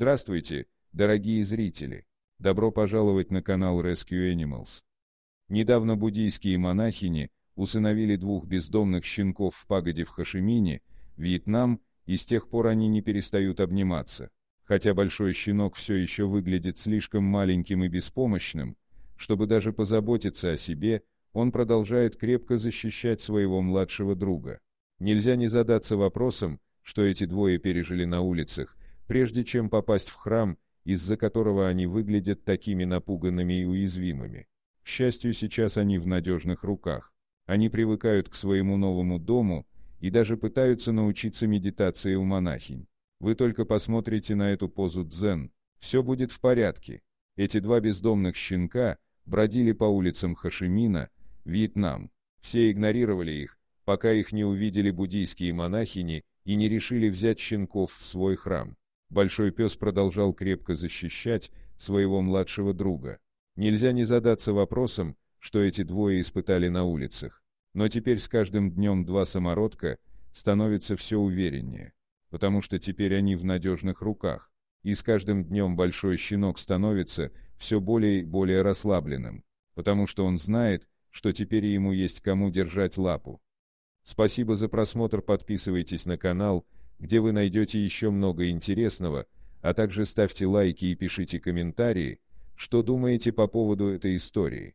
Здравствуйте, дорогие зрители! Добро пожаловать на канал Rescue Animals. Недавно буддийские монахини усыновили двух бездомных щенков в пагоде в Хашимине, Вьетнам, и с тех пор они не перестают обниматься. Хотя большой щенок все еще выглядит слишком маленьким и беспомощным, чтобы даже позаботиться о себе, он продолжает крепко защищать своего младшего друга. Нельзя не задаться вопросом, что эти двое пережили на улицах, прежде чем попасть в храм, из-за которого они выглядят такими напуганными и уязвимыми. К счастью, сейчас они в надежных руках. Они привыкают к своему новому дому и даже пытаются научиться медитации у монахинь. Вы только посмотрите на эту позу дзен, все будет в порядке. Эти два бездомных щенка бродили по улицам Хашимина, Вьетнам. Все игнорировали их, пока их не увидели буддийские монахини и не решили взять щенков в свой храм. Большой пес продолжал крепко защищать своего младшего друга. Нельзя не задаться вопросом, что эти двое испытали на улицах. Но теперь с каждым днем два самородка становятся все увереннее, потому что теперь они в надежных руках, и с каждым днем большой щенок становится все более и более расслабленным, потому что он знает, что теперь ему есть кому держать лапу. Спасибо за просмотр, подписывайтесь на канал, где вы найдете еще много интересного, а также ставьте лайки и пишите комментарии, что думаете по поводу этой истории.